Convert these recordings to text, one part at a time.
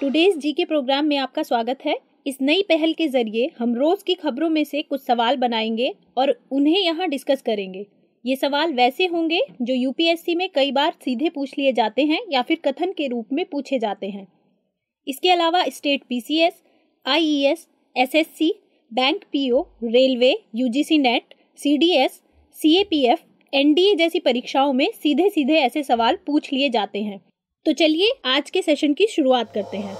today's जी के programme में आपका स्वागत है इस नई पहल के जरिए हम रोज की खबरों में से कुछ सवाल बनाएंगे और उन्हें यहाँ डिस्कस करेंगे ये सवाल वैसे होंगे जो यूपीएससी में कई बार सीधे पूछ लिए जाते हैं या फिर कथन के रूप में पूछे जाते हैं इसके अलावा state PCS, IES, SSC, bank PO, railway UGC NET CDS, CAPF, NDA जैसी परीक्षाओं में सीधे सीधे ऐसे सवाल पूछ लिए जाते हैं तो चलिए आज के सेशन की शुरुआत करते हैं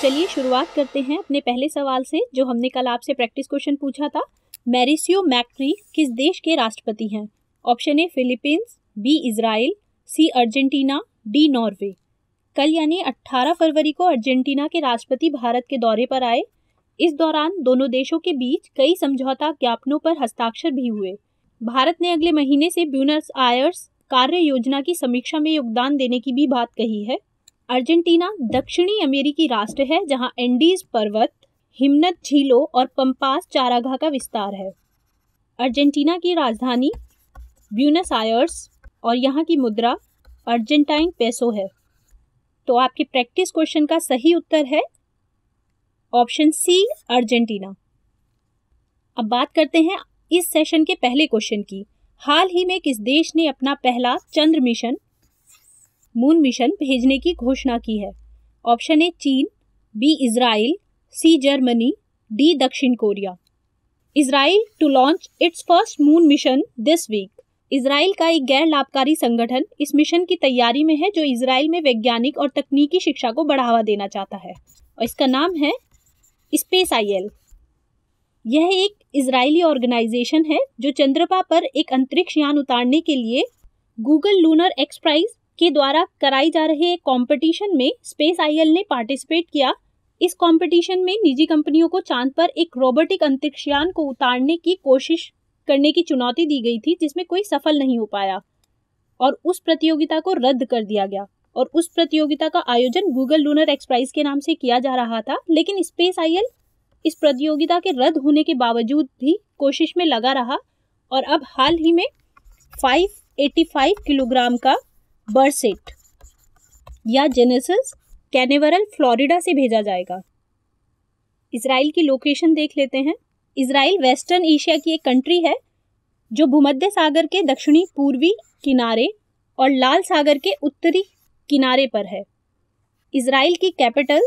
चलिए शुरुआत करते हैं अपने पहले सवाल से जो हमने कल आपसे प्रैक्टिस क्वेश्चन पूछा था मैरिसियो मैक्री किस देश के राष्ट्रपति हैं option A Philippines B Israel C Argentina D Norway कल यानी 18 फरवरी को अर्जेंटीना के राष्ट्रपति भारत के दौरे पर आए इस दौरान दोनों देशों के बीच कई समझौता ज्ञापनों पर हस्ताक्षर भी हुए भारत ने अगले महीने से ब्यूनस आयर्स कार्य योजना की समीक्षा में योगदान देने की भी बात कही है अर्जेंटीना दक्षिणी अमेरिकी राष्ट्र है जहां एंडीज पर्वत हिमनद झीलों और पंपास चारागाह का विस्तार है अर्जेंटीना की राजधानी ब्यूनस आयर्स और यहाँ की मुद्रा अर्जेंटाइन पेसो है तो आपके प्रैक्टिस क्वेश्चन का सही उत्तर है ऑप्शन सी अर्जेंटीना अब बात करते हैं इस सेशन के पहले क्वेश्चन की हाल ही में किस देश ने अपना पहला चंद्र मिशन मून मिशन भेजने की घोषणा की है ऑप्शन ए चीन B Israel C Germany D दक्षिण Korea Israel to launch its first moon mission this week Israel का एक गैर लाभकारी संगठन इस मिशन की तैयारी में है जो इसराइल में वैज्ञानिक और तकनीकी शिक्षा को बढ़ावा देना चाहता है और इसका नाम है स्पेस आई एल यह एक इजरायली ऑर्गेनाइजेशन है जो चंद्रमा पर एक अंतरिक्ष यान उतारने के लिए गूगल लूनर एक्सप्राइज के द्वारा कराई जा रहे एक कॉम्पिटिशन में स्पेस आई ने पार्टिसिपेट किया इस कॉम्पिटिशन में निजी कंपनियों को चांद पर एक रोबोटिक अंतरिक्षयान को उतारने की कोशिश करने की चुनौती दी गई थी जिसमें कोई सफल नहीं हो पाया और उस प्रतियोगिता को रद्द कर दिया गया और उस प्रतियोगिता का आयोजन गूगल लूनर एक्सप्राइज के नाम से किया जा रहा था लेकिन स्पेस आई इस प्रतियोगिता के रद्द होने के बावजूद भी कोशिश में लगा रहा और अब हाल ही में 585 किलोग्राम का बर्सेट या जेनेसिस कैनेवरल फ्लोरिडा से भेजा जाएगा इसराइल की लोकेशन देख लेते हैं इसराइल वेस्टर्न एशिया की एक कंट्री है जो भूमध्य सागर के दक्षिणी पूर्वी किनारे और लाल सागर के उत्तरी किनारे पर है इसराइल की कैपिटल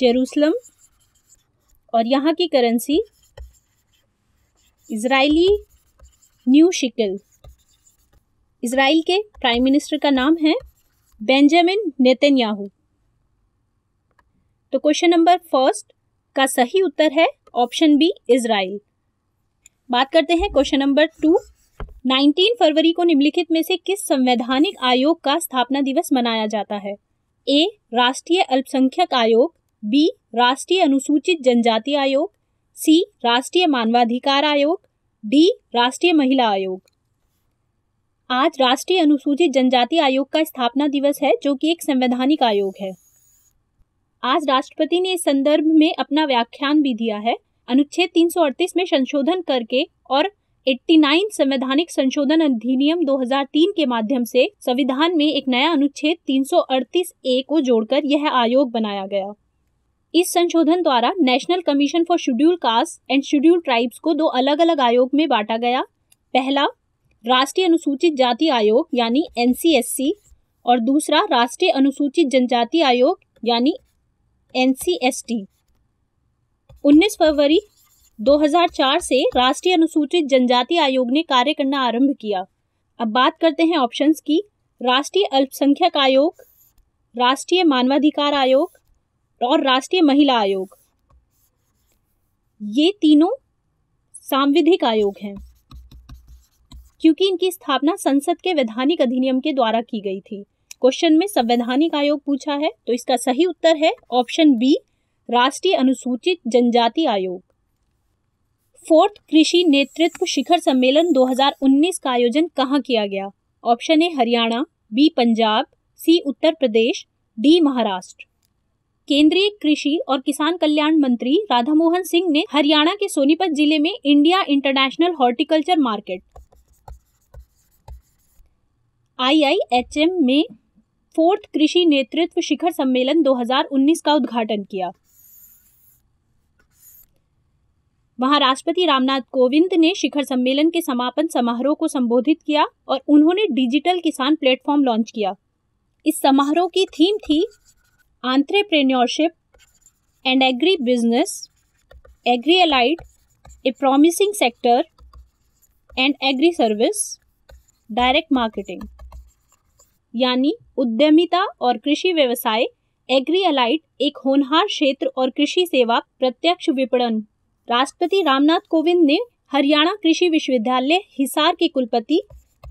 जेरूसलम और यहाँ की currency Israeli new shekel Israel के प्राइम मिनिस्टर का नाम है बेंजामिन नेतन्याहू तो क्वेश्चन नंबर फर्स्ट का सही उत्तर है ऑप्शन बी इसराइल बात करते हैं क्वेश्चन नंबर टू 19 फरवरी को निम्नलिखित में से किस संवैधानिक आयोग का स्थापना दिवस मनाया जाता है ए राष्ट्रीय अल्पसंख्यक आयोग बी राष्ट्रीय अनुसूचित जनजाति आयोग सी राष्ट्रीय मानवाधिकार आयोग डी राष्ट्रीय महिला आयोग आज राष्ट्रीय अनुसूचित जनजाति आयोग का स्थापना दिवस है जो कि एक संवैधानिक आयोग है आज राष्ट्रपति ने इस संदर्भ में अपना व्याख्यान भी दिया है अनुच्छेद 338 में संशोधन करके और 89 संवैधानिक संशोधन अधिनियम 2003 के माध्यम से संविधान में एक नया अनुच्छेद 338 ए को जोड़कर यह आयोग बनाया गया इस संशोधन द्वारा national commission for schedule caste and schedule tribes को दो अलग अलग आयोग में बांटा गया पहला राष्ट्रीय अनुसूचित जाति आयोग यानी एन और दूसरा राष्ट्रीय अनुसूचित जनजाति आयोग यानी एन 19 फरवरी 2004 से राष्ट्रीय अनुसूचित जनजाति आयोग ने कार्य करना आरंभ किया अब बात करते हैं ऑप्शंस की राष्ट्रीय अल्पसंख्यक आयोग राष्ट्रीय मानवाधिकार आयोग और राष्ट्रीय महिला आयोग ये तीनों सांविधिक आयोग हैं क्योंकि इनकी स्थापना संसद के वैधानिक अधिनियम के द्वारा की गई थी क्वेश्चन में संवैधानिक आयोग पूछा है तो इसका सही उत्तर है ऑप्शन बी राष्ट्रीय अनुसूचित जनजाति आयोग फोर्थ कृषि नेतृत्व शिखर सम्मेलन 2019 का आयोजन कहाँ किया गया option A Haryana B Punjab C Uttar Pradesh D Maharashtra केंद्रीय कृषि और किसान कल्याण मंत्री राधामोहन सिंह ने हरियाणा के सोनीपत जिले में India international horticulture market IIHM में फोर्थ कृषि नेतृत्व शिखर सम्मेलन 2019 का उद्घाटन किया वहां राष्ट्रपति रामनाथ कोविंद ने शिखर सम्मेलन के समापन समारोह को संबोधित किया और उन्होंने डिजिटल किसान प्लेटफॉर्म लॉन्च किया इस समारोह की थीम थी entrepreneurship and agri business, agri allied, a promising sector, and agri service, direct marketing यानी उद्यमिता और कृषि व्यवसाय एग्री अलाइट एक होनहार क्षेत्र और कृषि सेवा प्रत्यक्ष विपणन राष्ट्रपति रामनाथ कोविंद ने हरियाणा कृषि विश्वविद्यालय हिसार के कुलपति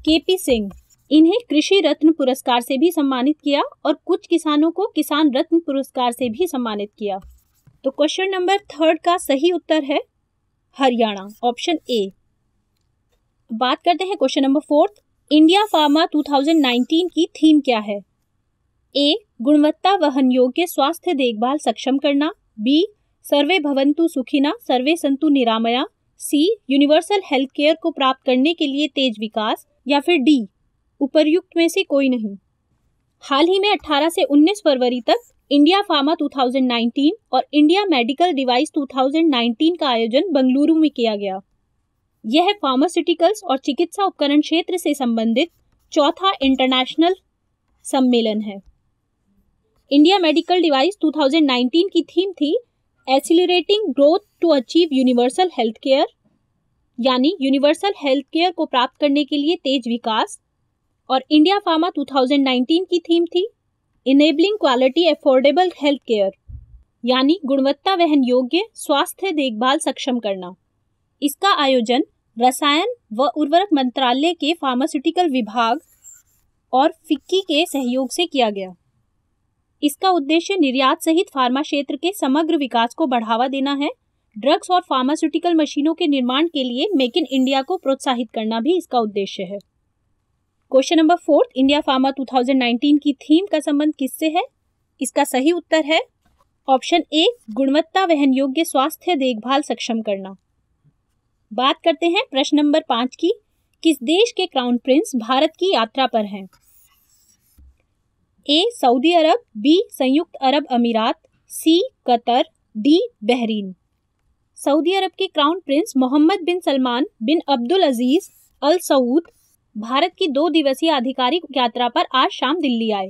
के पी सिंह इन्हें कृषि रत्न पुरस्कार से भी सम्मानित किया और कुछ किसानों को किसान रत्न पुरस्कार से भी सम्मानित किया तो क्वेश्चन नंबर थर्ड का सही उत्तर है हरियाणा ऑप्शन ए बात करते हैं question number fourth India pharma 2019 की थीम क्या है ए गुणवत्ता वहन योग्य स्वास्थ्य देखभाल सक्षम करना बी सर्वे भवंतु सुखिना सर्वे संतु निरामया सी यूनिवर्सल हेल्थ केयर को प्राप्त करने के लिए तेज विकास या फिर डी उपर्युक्त में से कोई नहीं हाल ही में 18 से 19 फरवरी तक इंडिया फार्मा 2019 और इंडिया मेडिकल डिवाइस 2019 का आयोजन बंगलुरु में किया गया यह फार्मास्यूटिकल्स और चिकित्सा उपकरण क्षेत्र से संबंधित चौथा इंटरनेशनल सम्मेलन है इंडिया मेडिकल डिवाइस 2019 की थीम थी accelerating growth to achieve universal health care यानी यूनिवर्सल हेल्थ केयर को प्राप्त करने के लिए तेज विकास और इंडिया फार्मा 2019 की थीम थी enabling quality affordable health care यानी गुणवत्ता वहन योग्य स्वास्थ्य देखभाल सक्षम करना इसका आयोजन रसायन व उर्वरक मंत्रालय के फार्मास्यूटिकल विभाग और फिक्की के सहयोग से किया गया इसका उद्देश्य निर्यात सहित फार्मा क्षेत्र के समग्र विकास को बढ़ावा देना है ड्रग्स और फार्मास्यूटिकल मशीनों के निर्माण के लिए मेक इन इंडिया को प्रोत्साहित करना भी इसका उद्देश्य है question number fourth India pharma 2019 की थीम का संबंध किससे है इसका सही उत्तर है ऑप्शन ए गुणवत्ता वहन योग्य स्वास्थ्य देखभाल सक्षम करना बात करते हैं प्रश्न नंबर पाँच की किस देश के क्राउन प्रिंस भारत की यात्रा पर हैं ए सऊदी अरब बी संयुक्त अरब अमीरात C Qatar D Bahrain Saudi अरब के crown prince Mohammed bin Salman bin Abdul Aziz Al Saud Bharat की दो दिवसीय आधिकारिक यात्रा पर आज शाम दिल्ली आए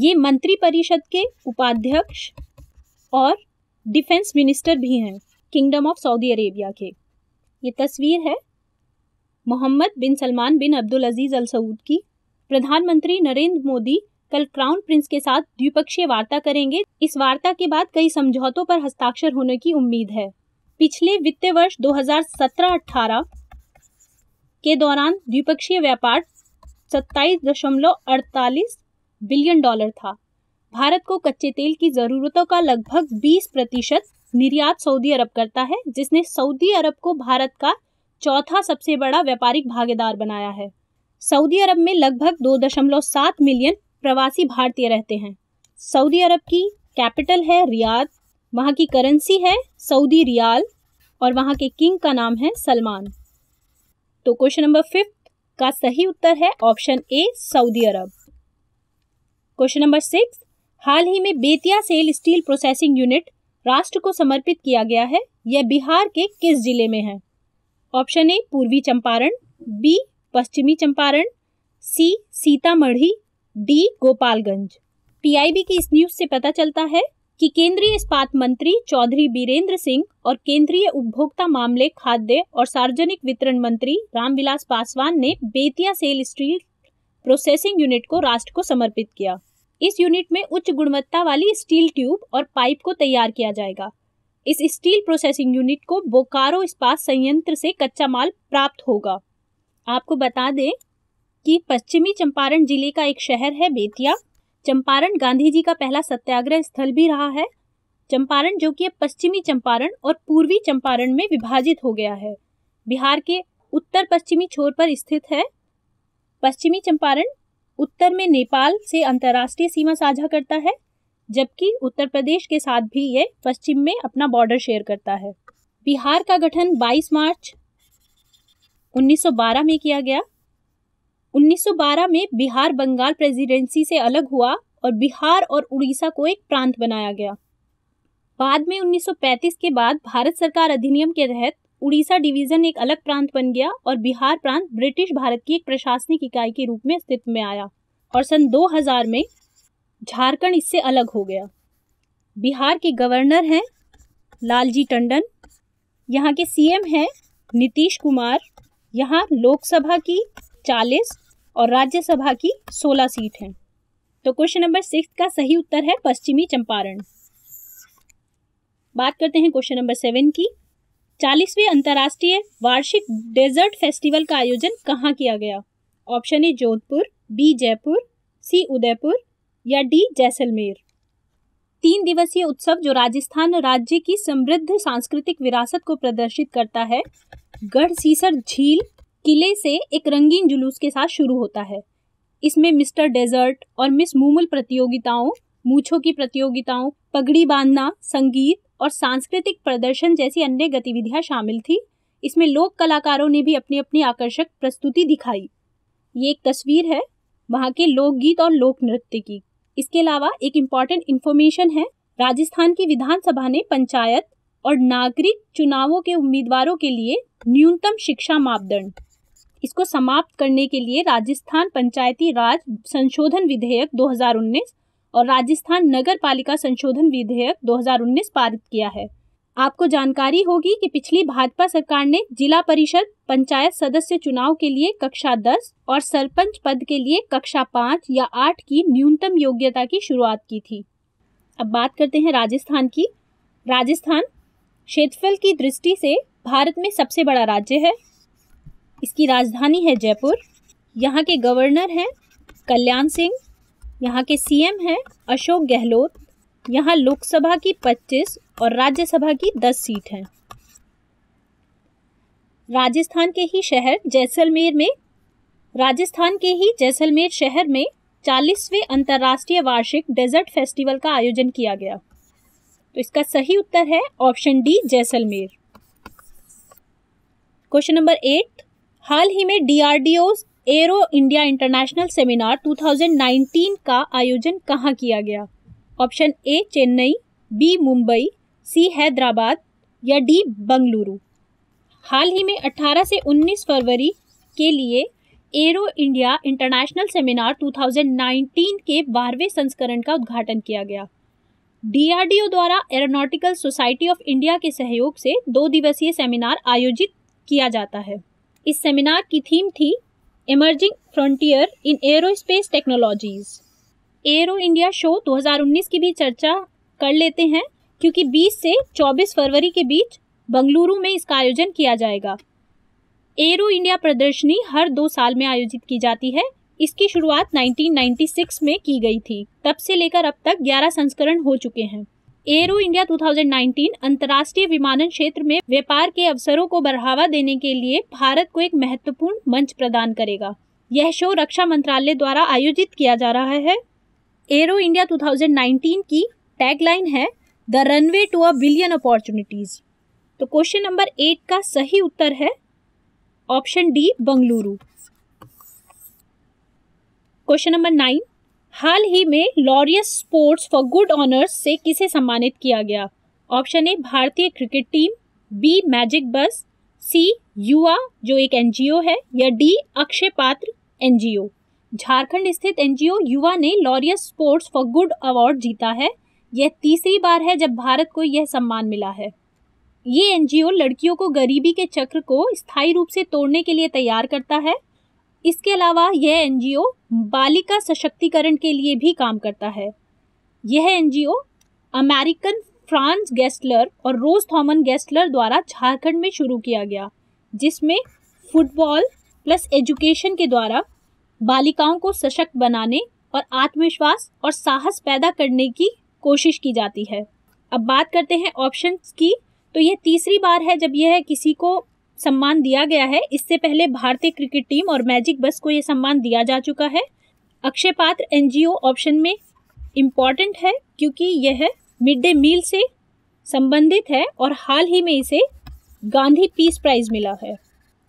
ये मंत्री परिषद के उपाध्यक्ष और डिफेंस मिनिस्टर भी हैं किंगडम ऑफ सऊदी अरेबिया के ये तस्वीर है Mohammad bin Salman bin Abdul अजीज़ अल सऊद की प्रधानमंत्री नरेंद्र मोदी कल क्राउन प्रिंस के साथ द्विपक्षीय वार्ता करेंगे इस वार्ता के बाद कई समझौतों पर हस्ताक्षर होने की उम्मीद है पिछले वित्तीय वर्ष 2017-18 के दौरान द्विपक्षीय व्यापार सत्ताईस बिलियन डॉलर था भारत को कच्चे तेल की ज़रूरतों का लगभग 20 प्रतिशत निर्यात सऊदी अरब करता है जिसने सऊदी अरब को भारत का चौथा सबसे बड़ा व्यापारिक भागीदार बनाया है सऊदी अरब में लगभग 2.7 मिलियन प्रवासी भारतीय रहते हैं सऊदी अरब की कैपिटल है रियाद वहाँ की करेंसी है सऊदी रियाल और वहाँ के किंग का नाम है सलमान तो क्वेश्चन नंबर फिफ्थ का सही उत्तर है ऑप्शन ए सऊदी अरब क्वेश्चन नंबर सिक्स हाल ही में Bettiah SAIL steel processing unit राष्ट्र को समर्पित किया गया है यह बिहार के किस जिले में है ऑप्शन ए पूर्वी चंपारण बी पश्चिमी Champaran C Sitamarhi D Gopalganj PIB की इस न्यूज से पता चलता है कि केंद्रीय इस्पात मंत्री चौधरी बीरेंद्र सिंह और केंद्रीय उपभोक्ता मामले खाद्य और सार्वजनिक वितरण मंत्री रामविलास पासवान ने Bettiah SAIL steel processing unit को राष्ट्र को समर्पित किया इस यूनिट में उच्च गुणवत्ता वाली स्टील ट्यूब और पाइप को तैयार किया जाएगा इस स्टील प्रोसेसिंग यूनिट को बोकारो इस्पात संयंत्र से कच्चा माल प्राप्त होगा आपको बता दें कि पश्चिमी चंपारण जिले का एक शहर है बेतिया चंपारण गांधी जी का पहला सत्याग्रह स्थल भी रहा है चंपारण जो कि पश्चिमी चंपारण और पूर्वी चंपारण में विभाजित हो गया है बिहार के उत्तर पश्चिमी छोर पर स्थित है पश्चिमी चंपारण उत्तर में नेपाल से अंतर्राष्ट्रीय सीमा साझा करता है जबकि उत्तर प्रदेश के साथ भी ये पश्चिम में अपना बॉर्डर शेयर करता है बिहार का गठन 22 मार्च 1912 में किया गया 1912 में बिहार बंगाल प्रेसिडेंसी से अलग हुआ और बिहार और उड़ीसा को एक प्रांत बनाया गया बाद में 1935 के बाद भारत सरकार अधिनियम के तहत उड़ीसा डिवीजन एक अलग प्रांत बन गया और बिहार प्रांत ब्रिटिश भारत की एक प्रशासनिक इकाई के रूप में अस्तित्व में आया और सन 2000 में झारखंड इससे अलग हो गया बिहार के गवर्नर हैं लालजी टंडन यहाँ के सीएम हैं नीतीश कुमार यहाँ लोकसभा की चालीस और राज्यसभा की सोलह सीट हैं तो क्वेश्चन नंबर सिक्स का सही उत्तर है पश्चिमी चंपारण बात करते हैं क्वेश्चन नंबर सेवन की चालीसवें अंतर्राष्ट्रीय वार्षिक डेजर्ट फेस्टिवल का आयोजन कहाँ किया गया option A Jodhpur B Jaipur C Udaipur या डी जैसलमेर तीन दिवसीय उत्सव जो राजस्थान राज्य की समृद्ध सांस्कृतिक विरासत को प्रदर्शित करता है गढ़ सीसर झील किले से एक रंगीन जुलूस के साथ शुरू होता है इसमें मिस्टर डेजर्ट और मिस मूमल प्रतियोगिताओं मूछों की प्रतियोगिताओं पगड़ी बांधना संगीत और सांस्कृतिक प्रदर्शन जैसी अन्य गतिविधियां शामिल थी इसमें लोक कलाकारों ने भी अपनी अपनी आकर्षक प्रस्तुति दिखाई ये एक तस्वीर है वहाँ के लोकगीत और लोक नृत्य की इसके अलावा एक इम्पॉर्टेंट इन्फॉर्मेशन है राजस्थान की विधानसभा ने पंचायत और नागरिक चुनावों के उम्मीदवारों के लिए न्यूनतम शिक्षा मापदंड इसको समाप्त करने के लिए राजस्थान पंचायती राज संशोधन विधेयक 2019 और राजस्थान नगर पालिका संशोधन विधेयक 2019 पारित किया है आपको जानकारी होगी कि पिछली भाजपा सरकार ने जिला परिषद पंचायत सदस्य चुनाव के लिए कक्षा 10 और सरपंच पद के लिए कक्षा 5 या 8 की न्यूनतम योग्यता की शुरुआत की थी अब बात करते हैं राजस्थान की राजस्थान क्षेत्रफल की दृष्टि से भारत में सबसे बड़ा राज्य है इसकी राजधानी है जयपुर यहाँ के गवर्नर हैं कल्याण सिंह यहाँ के सीएम हैं अशोक गहलोत यहाँ लोकसभा की 25 और राज्यसभा की 10 सीट हैं राजस्थान के ही शहर जैसलमेर में राजस्थान के ही जैसलमेर शहर में चालीसवें अंतर्राष्ट्रीय वार्षिक डेजर्ट फेस्टिवल का आयोजन किया गया तो इसका सही उत्तर है option D Jaisalmer question number eight हाल ही में DRDO aero India international seminar 2019 का आयोजन कहाँ किया गया option A Chennai B Mumbai C Hyderabad या डी बंगलुरु हाल ही में 18 से 19 फरवरी के लिए एरो इंडिया इंटरनेशनल सेमिनार 2019 के बारहवें संस्करण का उद्घाटन किया गया डीआरडीओ द्वारा एरोनॉटिकल सोसाइटी ऑफ इंडिया के सहयोग से दो दिवसीय सेमिनार आयोजित किया जाता है इस सेमिनार की थीम थी emerging frontier in aerospace technologies aero India show 2019 की भी चर्चा कर लेते हैं क्योंकि 20 से 24 फरवरी के बीच बंगलुरु में इसका आयोजन किया जाएगा एरो इंडिया प्रदर्शनी हर दो साल में आयोजित की जाती है इसकी शुरुआत 1996 में की गई थी तब से लेकर अब तक 11 संस्करण हो चुके हैं एयरो इंडिया 2019 अंतर्राष्ट्रीय विमानन क्षेत्र में व्यापार के अवसरों को बढ़ावा देने के लिए भारत को एक महत्वपूर्ण मंच प्रदान करेगा यह शो रक्षा मंत्रालय द्वारा आयोजित किया जा रहा है एयरो इंडिया 2019 की टैगलाइन है the runway to a billion opportunities तो क्वेश्चन नंबर एट का सही उत्तर है option D Bengaluru question number nine हाल ही में Laureus sports for good honours से किसे सम्मानित किया गया ऑप्शन ए भारतीय क्रिकेट टीम बी मैजिक बस सी युवा जो एक एनजीओ है या डी अक्षय पात्र एनजीओ झारखंड स्थित एनजीओ युवा ने Laureus sports for good award जीता है यह तीसरी बार है जब भारत को यह सम्मान मिला है ये एनजीओ लड़कियों को गरीबी के चक्र को स्थायी रूप से तोड़ने के लिए तैयार करता है इसके अलावा यह एनजीओ बालिका सशक्तिकरण के लिए भी काम करता है यह एनजीओ अमेरिकन फ्रांस गेस्टलर और रोज थॉमन गेस्टलर द्वारा झारखंड में शुरू किया गया जिसमें फुटबॉल प्लस एजुकेशन के द्वारा बालिकाओं को सशक्त बनाने और आत्मविश्वास और साहस पैदा करने की कोशिश की जाती है अब बात करते हैं ऑप्शन की तो यह तीसरी बार है जब यह किसी को सम्मान दिया गया है इससे पहले भारतीय क्रिकेट टीम और मैजिक बस को ये सम्मान दिया जा चुका है अक्षय पात्र एन ऑप्शन में इम्पॉर्टेंट है क्योंकि यह मिड डे मील से संबंधित है और हाल ही में इसे गांधी पीस प्राइज मिला है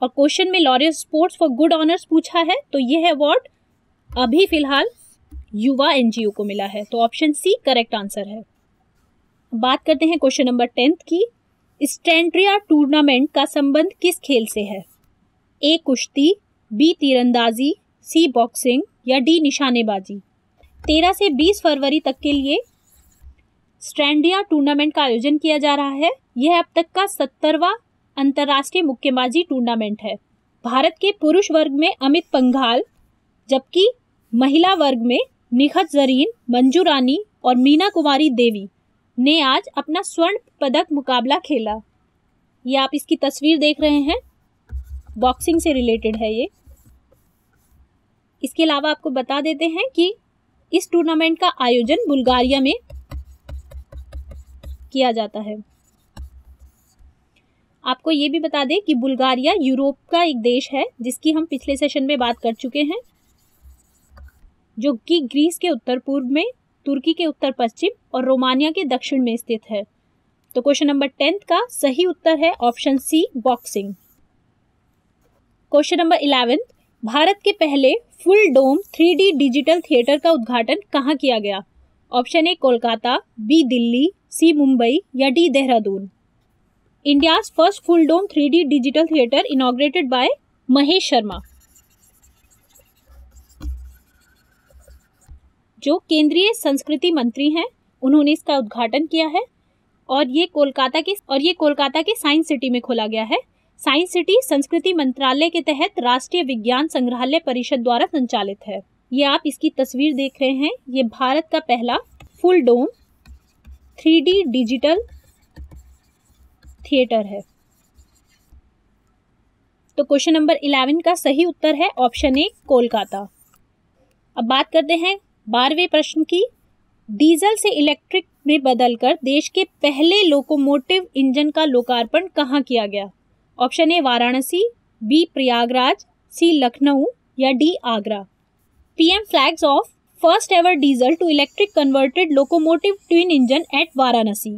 और क्वेश्चन में Laureus sports for good honours पूछा है तो यह अवार्ड अभी फिलहाल युवा एनजीओ को मिला है तो ऑप्शन सी करेक्ट आंसर है बात करते हैं क्वेश्चन नंबर टेंथ की स्टेंट्रिया टूर्नामेंट का संबंध किस खेल से है ए कुश्ती बी तीरंदाजी सी बॉक्सिंग या डी निशानेबाजी तेरह से बीस फरवरी तक के लिए स्टैंड्रिया टूर्नामेंट का आयोजन किया जा रहा है यह अब तक का सत्तरवा अंतर्राष्ट्रीय मुक्केबाजी टूर्नामेंट है भारत के पुरुष वर्ग में अमित पंघाल जबकि महिला वर्ग में निखत जरीन मंजू रानी और मीना कुमारी देवी ने आज अपना स्वर्ण पदक मुकाबला खेला ये आप इसकी तस्वीर देख रहे हैं बॉक्सिंग से रिलेटेड है ये इसके अलावा आपको बता देते हैं कि इस टूर्नामेंट का आयोजन बुल्गारिया में किया जाता है आपको ये भी बता दें कि बुल्गारिया यूरोप का एक देश है जिसकी हम पिछले सेशन में बात कर चुके हैं जो कि ग्रीस के उत्तर पूर्व में तुर्की के उत्तर पश्चिम और रोमानिया के दक्षिण में स्थित है तो क्वेश्चन नंबर टेंथ का सही उत्तर है option C boxing question number eleventh Bharat के पहले full dome three digital theatre का उद्घाटन कहाँ किया गया option A Kolkata B Delhi C Mumbai या D Dehradun India's first full dome three digital theatre inaugurated by Mahesh Sharma जो केंद्रीय संस्कृति मंत्री हैं उन्होंने इसका उद्घाटन किया है और ये कोलकाता के और ये कोलकाता के साइंस सिटी में खोला गया है साइंस सिटी संस्कृति मंत्रालय के तहत राष्ट्रीय विज्ञान संग्रहालय परिषद द्वारा संचालित है ये आप इसकी तस्वीर देख रहे हैं ये भारत का पहला full dome three digital theatre है तो क्वेश्चन नंबर इलेवन का सही उत्तर है ऑप्शन ए कोलकाता अब बात करते हैं बारहवें प्रश्न की डीजल से इलेक्ट्रिक में बदलकर देश के पहले लोकोमोटिव इंजन का लोकार्पण कहाँ किया गया option A Varanasi B Prayagraj C Lucknow या D Agra PM flags off first ever diesel to electric converted locomotive twin engine at Varanasi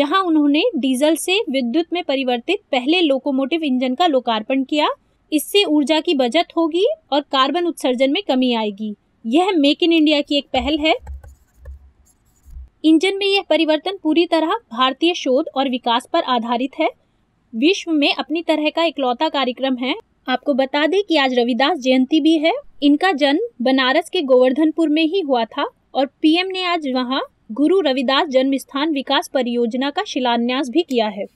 जहां उन्होंने डीजल से विद्युत में परिवर्तित पहले लोकोमोटिव इंजन का लोकार्पण किया इससे ऊर्जा की बचत होगी और कार्बन उत्सर्जन में कमी आएगी यह मेक इन इंडिया की एक पहल है इंजन में यह परिवर्तन पूरी तरह भारतीय शोध और विकास पर आधारित है विश्व में अपनी तरह का इकलौता कार्यक्रम है आपको बता दें कि आज रविदास जयंती भी है इनका जन्म बनारस के गोवर्धनपुर में ही हुआ था और पीएम ने आज वहां गुरु रविदास जन्म स्थान विकास परियोजना का शिलान्यास भी किया है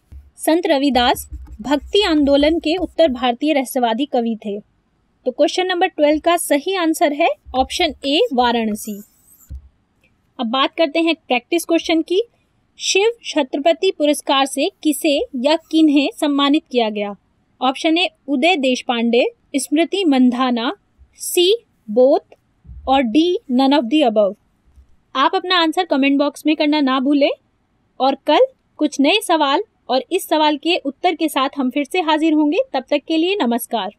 संत रविदास भक्ति आंदोलन के उत्तर भारतीय रहस्यवादी कवि थे तो क्वेश्चन नंबर ट्वेल्व का सही आंसर है ऑप्शन ए वाराणसी अब बात करते हैं प्रैक्टिस क्वेश्चन की शिव छत्रपति पुरस्कार से किसे या किन्हें सम्मानित किया गया option A Uday Deshpande Smriti Mandhana C both और D none of the above आप अपना आंसर कमेंट बॉक्स में करना ना भूलें और कल कुछ नए सवाल और इस सवाल के उत्तर के साथ हम फिर से हाजिर होंगे तब तक के लिए नमस्कार